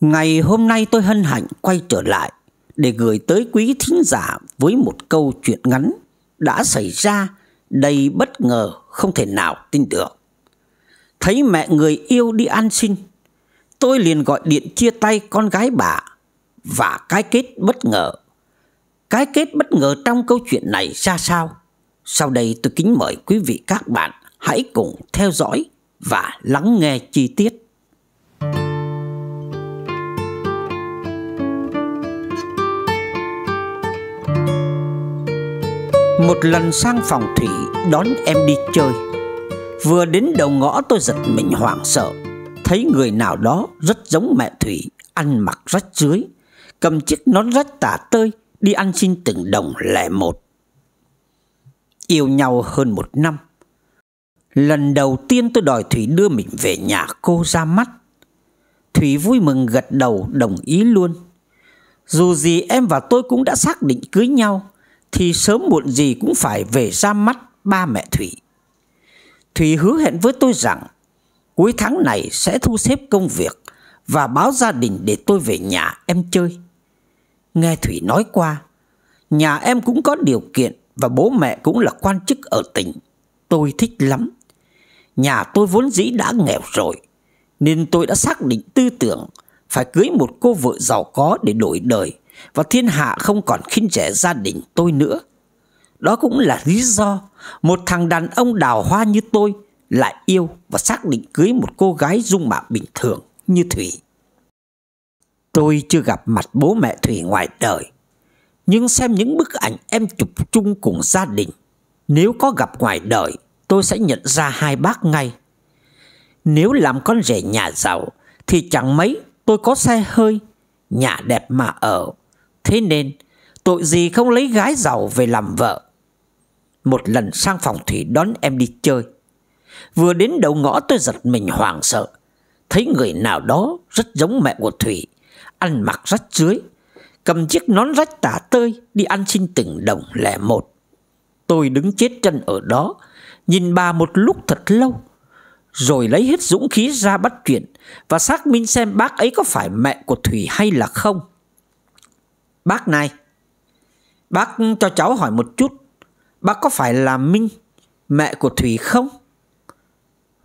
Ngày hôm nay tôi hân hạnh quay trở lại để gửi tới quý thính giả với một câu chuyện ngắn đã xảy ra đầy bất ngờ không thể nào tin được. Thấy mẹ người yêu đi ăn xin, tôi liền gọi điện chia tay con gái bà và cái kết bất ngờ. Cái kết bất ngờ trong câu chuyện này ra sao? Sau đây tôi kính mời quý vị các bạn hãy cùng theo dõi và lắng nghe chi tiết. Một lần sang phòng Thủy đón em đi chơi Vừa đến đầu ngõ tôi giật mình hoảng sợ Thấy người nào đó rất giống mẹ Thủy Ăn mặc rách dưới, Cầm chiếc nón rách tả tơi Đi ăn xin từng đồng lẻ một Yêu nhau hơn một năm Lần đầu tiên tôi đòi Thủy đưa mình về nhà cô ra mắt Thủy vui mừng gật đầu đồng ý luôn Dù gì em và tôi cũng đã xác định cưới nhau thì sớm muộn gì cũng phải về ra mắt ba mẹ Thủy. Thủy hứa hẹn với tôi rằng cuối tháng này sẽ thu xếp công việc và báo gia đình để tôi về nhà em chơi. Nghe Thủy nói qua, nhà em cũng có điều kiện và bố mẹ cũng là quan chức ở tỉnh. Tôi thích lắm. Nhà tôi vốn dĩ đã nghèo rồi, nên tôi đã xác định tư tưởng phải cưới một cô vợ giàu có để đổi đời và thiên hạ không còn khinh rẻ gia đình tôi nữa. Đó cũng là lý do một thằng đàn ông đào hoa như tôi lại yêu và xác định cưới một cô gái dung mạo bình thường như Thủy. Tôi chưa gặp mặt bố mẹ Thủy ngoài đời, nhưng xem những bức ảnh em chụp chung cùng gia đình, nếu có gặp ngoài đời, tôi sẽ nhận ra hai bác ngay. Nếu làm con rể nhà giàu thì chẳng mấy tôi có xe hơi, nhà đẹp mà ở, Thế nên tội gì không lấy gái giàu về làm vợ Một lần sang phòng Thủy đón em đi chơi Vừa đến đầu ngõ tôi giật mình hoảng sợ Thấy người nào đó rất giống mẹ của Thủy Ăn mặc rách dưới Cầm chiếc nón rách tả tơi Đi ăn xin từng đồng lẻ một Tôi đứng chết chân ở đó Nhìn bà một lúc thật lâu Rồi lấy hết dũng khí ra bắt chuyện Và xác minh xem bác ấy có phải mẹ của Thủy hay là không Bác này, bác cho cháu hỏi một chút, bác có phải là Minh, mẹ của Thủy không?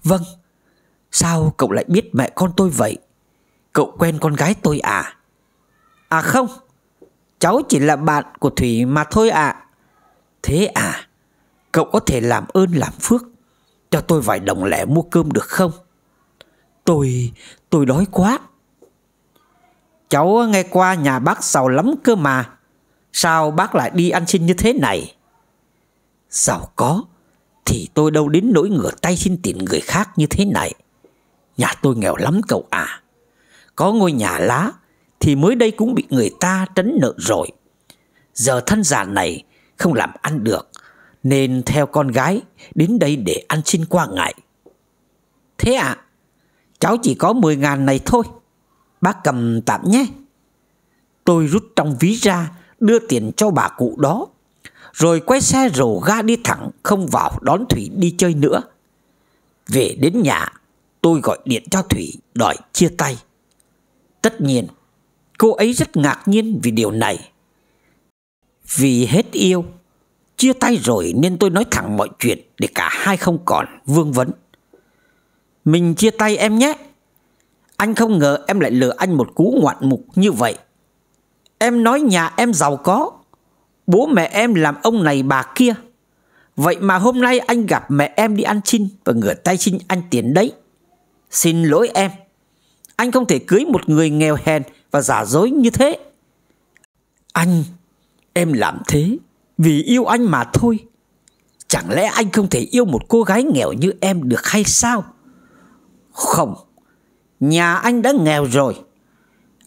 Vâng, sao cậu lại biết mẹ con tôi vậy? Cậu quen con gái tôi à? À không, cháu chỉ là bạn của Thủy mà thôi ạ. À. Thế à, cậu có thể làm ơn làm phước, cho tôi vài đồng lẻ mua cơm được không? Tôi, tôi đói quá. Cháu nghe qua nhà bác giàu lắm cơ mà Sao bác lại đi ăn xin như thế này Giàu có Thì tôi đâu đến nỗi ngửa tay xin tiền người khác như thế này Nhà tôi nghèo lắm cậu à Có ngôi nhà lá Thì mới đây cũng bị người ta trấn nợ rồi Giờ thân già này Không làm ăn được Nên theo con gái Đến đây để ăn xin qua ngày Thế ạ à, Cháu chỉ có 10 ngàn này thôi Bác cầm tạm nhé. Tôi rút trong ví ra, đưa tiền cho bà cụ đó. Rồi quay xe rồ ga đi thẳng, không vào đón Thủy đi chơi nữa. Về đến nhà, tôi gọi điện cho Thủy đòi chia tay. Tất nhiên, cô ấy rất ngạc nhiên vì điều này. Vì hết yêu, chia tay rồi nên tôi nói thẳng mọi chuyện để cả hai không còn vương vấn. Mình chia tay em nhé. Anh không ngờ em lại lừa anh một cú ngoạn mục như vậy Em nói nhà em giàu có Bố mẹ em làm ông này bà kia Vậy mà hôm nay anh gặp mẹ em đi ăn xin Và ngửa tay xin anh tiền đấy Xin lỗi em Anh không thể cưới một người nghèo hèn Và giả dối như thế Anh Em làm thế Vì yêu anh mà thôi Chẳng lẽ anh không thể yêu một cô gái nghèo như em được hay sao Không Nhà anh đã nghèo rồi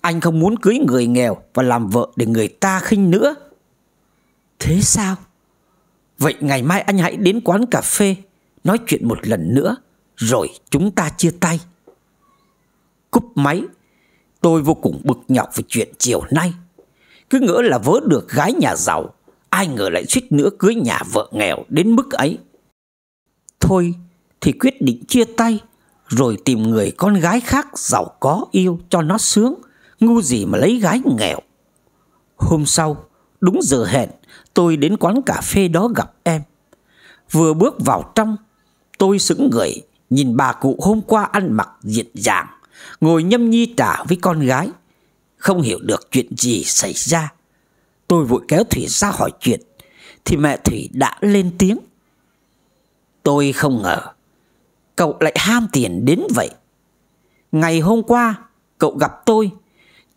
Anh không muốn cưới người nghèo Và làm vợ để người ta khinh nữa Thế sao Vậy ngày mai anh hãy đến quán cà phê Nói chuyện một lần nữa Rồi chúng ta chia tay Cúp máy Tôi vô cùng bực nhọc về chuyện chiều nay Cứ ngỡ là vớ được gái nhà giàu Ai ngờ lại suýt nữa cưới nhà vợ nghèo đến mức ấy Thôi thì quyết định chia tay rồi tìm người con gái khác giàu có yêu cho nó sướng, ngu gì mà lấy gái nghèo. Hôm sau, đúng giờ hẹn, tôi đến quán cà phê đó gặp em. Vừa bước vào trong, tôi sững người nhìn bà cụ hôm qua ăn mặc diện dạng ngồi nhâm nhi trà với con gái. Không hiểu được chuyện gì xảy ra. Tôi vội kéo Thủy ra hỏi chuyện, thì mẹ Thủy đã lên tiếng. Tôi không ngờ cậu lại ham tiền đến vậy Ngày hôm qua cậu gặp tôi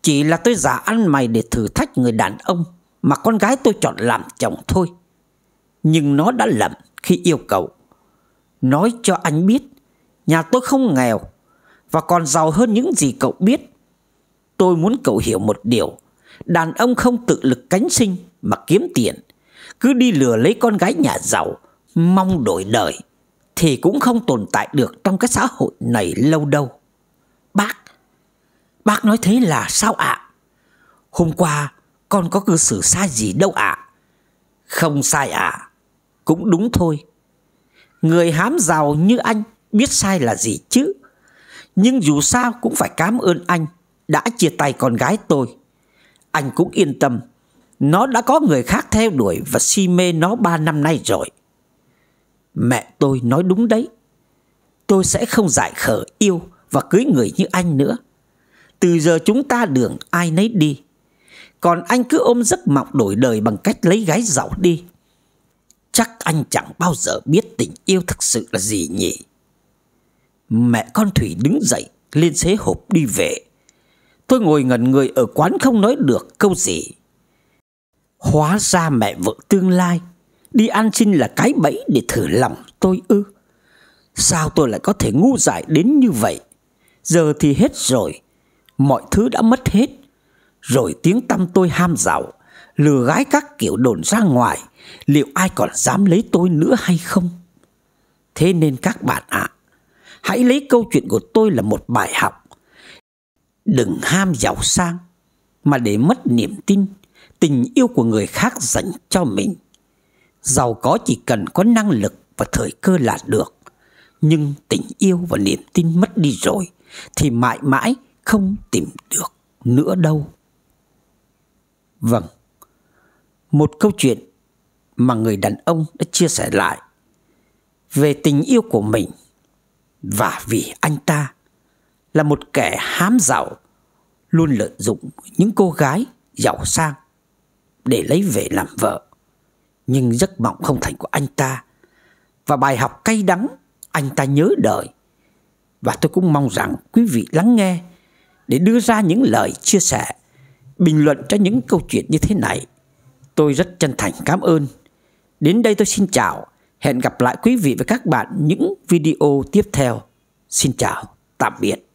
Chỉ là tôi giả ăn mày để thử thách người đàn ông Mà con gái tôi chọn làm chồng thôi Nhưng nó đã lầm khi yêu cậu Nói cho anh biết Nhà tôi không nghèo Và còn giàu hơn những gì cậu biết Tôi muốn cậu hiểu một điều Đàn ông không tự lực cánh sinh Mà kiếm tiền Cứ đi lừa lấy con gái nhà giàu Mong đổi đời thì cũng không tồn tại được trong cái xã hội này lâu đâu. Bác, bác nói thế là sao ạ? À? Hôm qua con có cư xử sai gì đâu ạ? À? Không sai ạ, à? cũng đúng thôi. Người hám giàu như anh biết sai là gì chứ? Nhưng dù sao cũng phải cảm ơn anh đã chia tay con gái tôi. Anh cũng yên tâm, nó đã có người khác theo đuổi và si mê nó 3 năm nay rồi. Mẹ tôi nói đúng đấy Tôi sẽ không giải khở yêu Và cưới người như anh nữa Từ giờ chúng ta đường ai nấy đi Còn anh cứ ôm giấc mộng đổi đời Bằng cách lấy gái giàu đi Chắc anh chẳng bao giờ biết tình yêu thực sự là gì nhỉ Mẹ con Thủy đứng dậy Lên xế hộp đi về Tôi ngồi ngẩn người ở quán không nói được câu gì Hóa ra mẹ vợ tương lai Đi ăn xin là cái bẫy để thử lòng tôi ư Sao tôi lại có thể ngu dại đến như vậy Giờ thì hết rồi Mọi thứ đã mất hết Rồi tiếng tâm tôi ham giàu Lừa gái các kiểu đồn ra ngoài Liệu ai còn dám lấy tôi nữa hay không Thế nên các bạn ạ à, Hãy lấy câu chuyện của tôi là một bài học Đừng ham giàu sang Mà để mất niềm tin Tình yêu của người khác dành cho mình Giàu có chỉ cần có năng lực và thời cơ là được. Nhưng tình yêu và niềm tin mất đi rồi thì mãi mãi không tìm được nữa đâu. Vâng, một câu chuyện mà người đàn ông đã chia sẻ lại về tình yêu của mình và vì anh ta là một kẻ hám giàu luôn lợi dụng những cô gái giàu sang để lấy về làm vợ. Nhưng giấc mộng không thành của anh ta Và bài học cay đắng Anh ta nhớ đợi Và tôi cũng mong rằng quý vị lắng nghe Để đưa ra những lời chia sẻ Bình luận cho những câu chuyện như thế này Tôi rất chân thành cảm ơn Đến đây tôi xin chào Hẹn gặp lại quý vị và các bạn những video tiếp theo Xin chào, tạm biệt